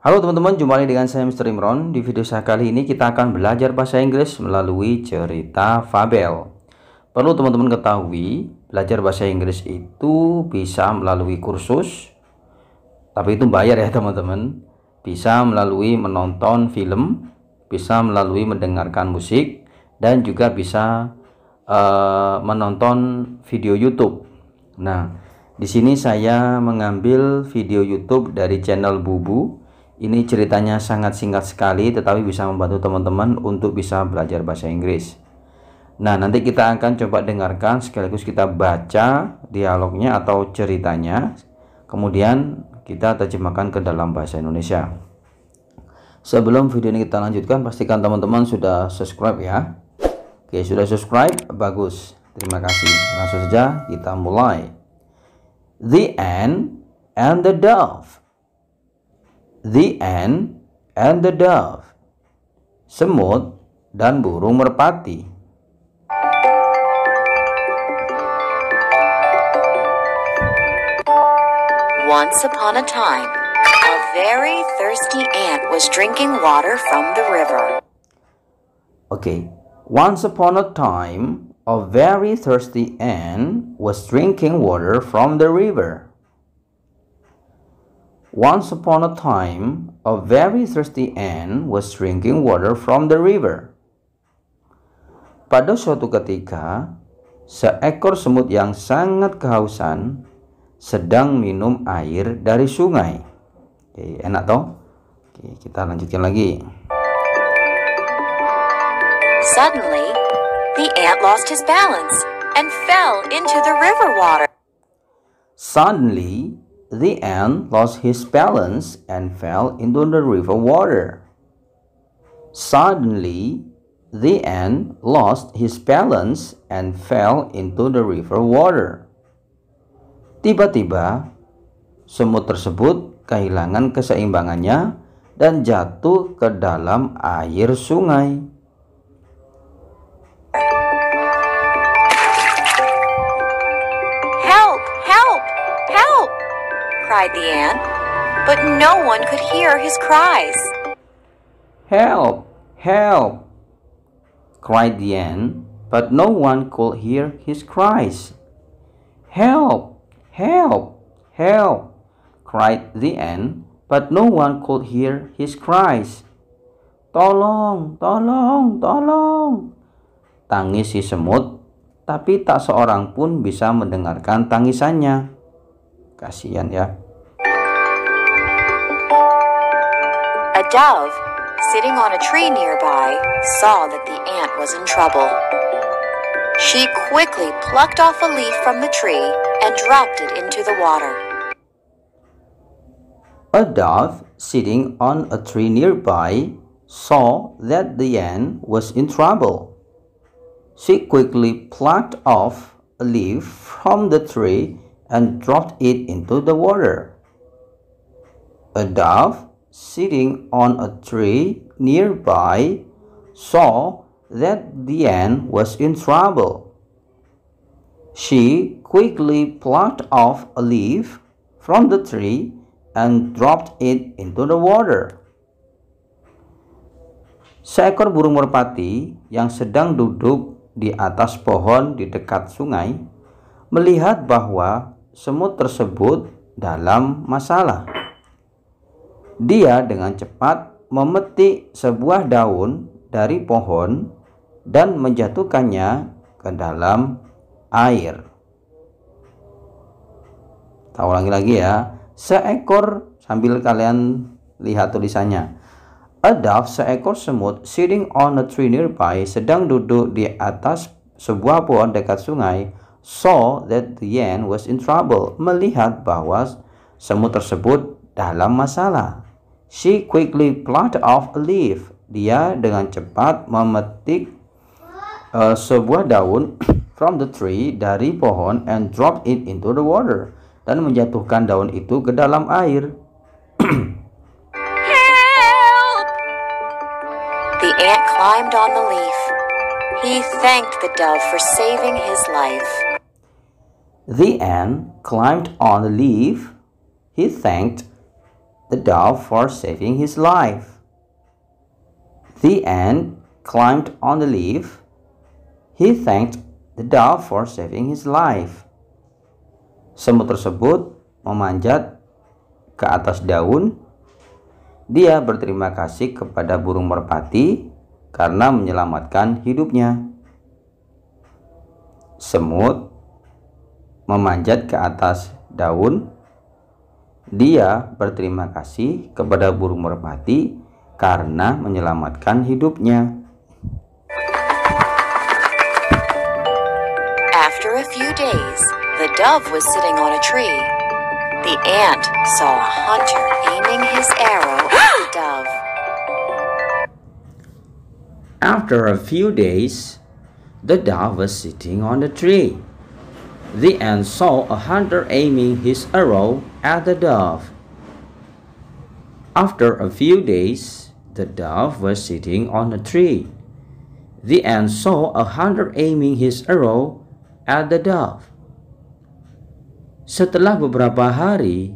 Halo teman-teman, jumpa lagi dengan saya Mr. Imron. Di video saya kali ini kita akan belajar bahasa Inggris melalui cerita fabel. Perlu teman-teman ketahui, belajar bahasa Inggris itu bisa melalui kursus, tapi itu bayar ya teman-teman. Bisa melalui menonton film, bisa melalui mendengarkan musik, dan juga bisa uh, menonton video YouTube. Nah, di sini saya mengambil video YouTube dari channel Bubu ini ceritanya sangat singkat sekali tetapi bisa membantu teman-teman untuk bisa belajar bahasa Inggris. Nah, nanti kita akan coba dengarkan sekaligus kita baca dialognya atau ceritanya. Kemudian kita terjemahkan ke dalam bahasa Indonesia. Sebelum video ini kita lanjutkan, pastikan teman-teman sudah subscribe ya. Oke, sudah subscribe? Bagus. Terima kasih. Langsung saja kita mulai. The end and the dove the ant and the dove. Semut dan burung merpati. Once upon a time, a very thirsty ant was drinking water from the river. Okay, once upon a time, a very thirsty ant was drinking water from the river. Once upon a time, a very thirsty ant was drinking water from the river. Pada suatu ketika, seekor semut yang sangat kehausan sedang minum air dari sungai. Oke, enak toh? Oke, kita lanjutkan lagi. Suddenly, the ant lost his balance and fell into the river water. Suddenly, the ant lost his balance and fell into the river water. Suddenly, the ant lost his balance and fell into the river water. Tiba-tiba, semut tersebut kehilangan keseimbangannya dan jatuh ke dalam air sungai. cried the ant, but no one could hear his cries. Help! Help! cried the ant, but no one could hear his cries. Help! Help! Help! cried the ant, but no one could hear his cries. Tolong! Tolong! Tolong! Tangis si semut, tapi tak seorang pun bisa mendengarkan tangisannya. Kasihan ya. A dove sitting on a tree nearby saw that the ant was in trouble. She quickly plucked off a leaf from the tree and dropped it into the water. A dove sitting on a tree nearby saw that the ant was in trouble. She quickly plucked off a leaf from the tree and dropped it into the water. A dove sitting on a tree nearby saw that the ant was in trouble. She quickly plucked off a leaf from the tree and dropped it into the water. Seekor burung merpati yang sedang duduk di atas pohon di dekat sungai melihat bahwa semut tersebut dalam masalah. Dia dengan cepat memetik sebuah daun dari pohon dan menjatuhkannya ke dalam air. Tahu lagi lagi ya, seekor sambil kalian lihat tulisannya. A dove, seekor semut, sitting on a tree nearby, sedang duduk di atas sebuah pohon dekat sungai, saw that the yen was in trouble, melihat bahwa semut tersebut dalam masalah. She quickly plucked off a leaf. Dia dengan cepat memetik uh, sebuah daun from the tree dari pohon and dropped it into the water dan menjatuhkan daun itu ke dalam air. Help! The ant climbed on the leaf. He thanked the dove for saving his life. The ant climbed on the leaf. He thanked the dove for saving his life. The ant climbed on the leaf. He thanked the dove for saving his life. Semut tersebut memanjat ke atas daun. Dia berterima kasih kepada burung merpati karena menyelamatkan hidupnya. Semut memanjat ke atas daun. Dia berterima kasih kepada burung merpati karena menyelamatkan hidupnya. After a few days, the dove was sitting on a tree. The ant saw a hunter aiming his arrow at the dove. after a few days, the dove was sitting on a tree. The ant saw a hunter aiming his arrow at the dove. After a few days, the dove was sitting on a tree. The ant saw a hunter aiming his arrow at the dove. Setelah beberapa hari,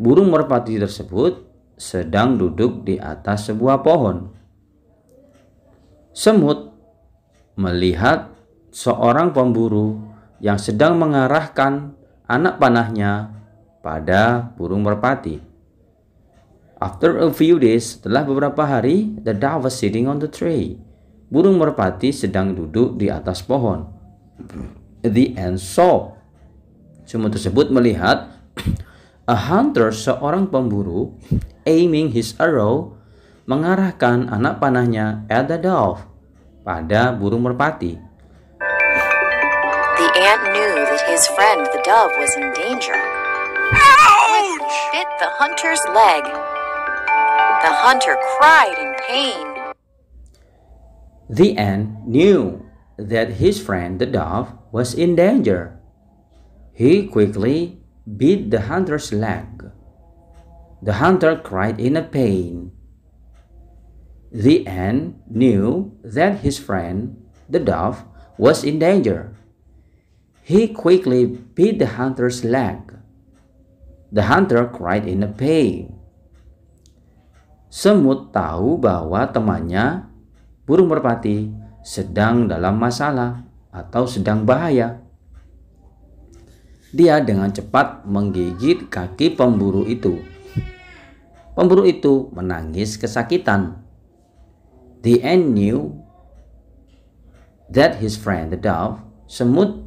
burung merpati tersebut sedang duduk di atas sebuah pohon. Semut melihat seorang pemburu yang sedang mengarahkan anak panahnya pada burung merpati. After a few days, setelah beberapa hari, the dove was sitting on the tree. Burung merpati sedang duduk di atas pohon. The end saw. Semut tersebut melihat a hunter, seorang pemburu, aiming his arrow mengarahkan anak panahnya Dove pada burung merpati. The ant knew that his friend the dove was in danger. Ouch! Bit the hunter's leg. The hunter cried in pain. The ant knew that his friend the dove was in danger. He quickly bit the hunter's leg. The hunter cried in a pain the ant knew that his friend, the dove, was in danger. He quickly bit the hunter's leg. The hunter cried in a pain. Semut tahu bahwa temannya, burung merpati, sedang dalam masalah atau sedang bahaya. Dia dengan cepat menggigit kaki pemburu itu. Pemburu itu menangis kesakitan. The ant knew that his friend the dove, semut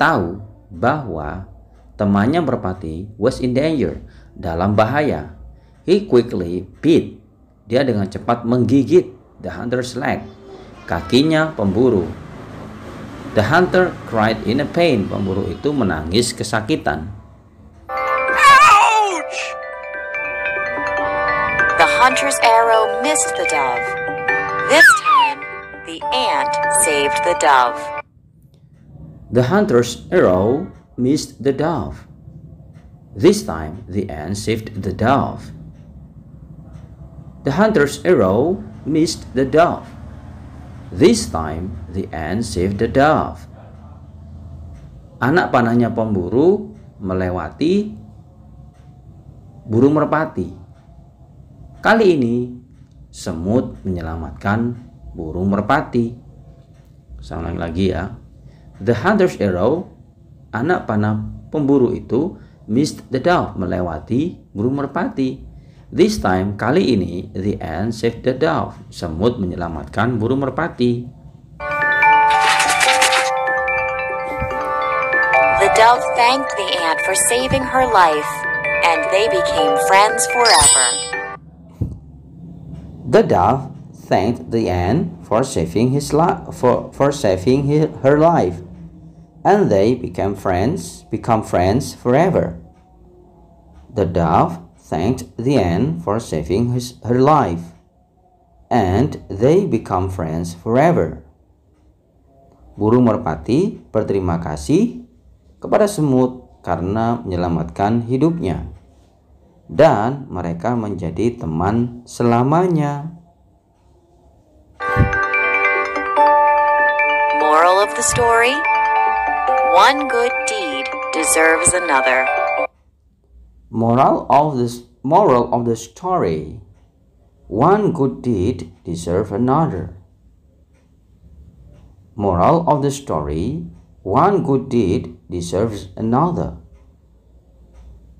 tahu bahwa temannya merpati was in danger, dalam bahaya. He quickly bit, dia dengan cepat menggigit the hunter's leg, kakinya pemburu. The hunter cried in a pain, pemburu itu menangis kesakitan. The hunter's arrow missed the dove. This time, the ant saved the dove. The hunter's arrow missed the dove. This time, the ant saved the dove. The hunter's arrow missed the dove. This time, the ant saved the dove. Anak panahnya pemburu melewati burung merpati. Kali ini, semut menyelamatkan burung merpati. Saya ulangi lagi ya. The hunter's arrow, anak panah pemburu itu, missed the dove, melewati burung merpati. This time, kali ini, the ant saved the dove. Semut menyelamatkan burung merpati. The dove thanked the ant for saving her life, and they became friends forever. The dove thanked the ant for saving his life for, for saving his, her life, and they became friends, become friends forever. The dove thanked the ant for saving his, her life, and they become friends forever. Burung merpati berterima kasih kepada semut karena menyelamatkan hidupnya. dan mereka menjadi teman selamanya. Moral of the story: One good deed deserves another. Moral of the moral of the story: One good deed deserves another. Moral of the story: One good deed deserves another.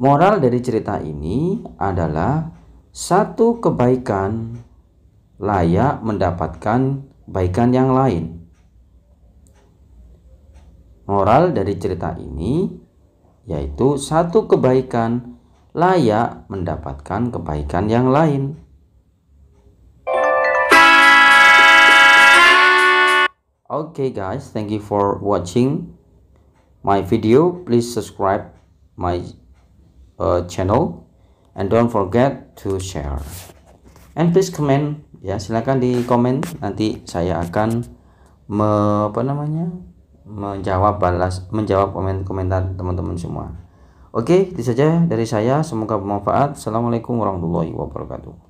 Moral dari cerita ini adalah satu kebaikan layak mendapatkan kebaikan yang lain. Moral dari cerita ini yaitu satu kebaikan layak mendapatkan kebaikan yang lain. Okay guys, thank you for watching my video. Please subscribe my uh, channel and don't forget to share and please comment ya silahkan di komen nanti saya akan me, apa namanya menjawab balas menjawab komen komentar teman-teman semua oke itu saja dari saya semoga bermanfaat assalamualaikum warahmatullahi wabarakatuh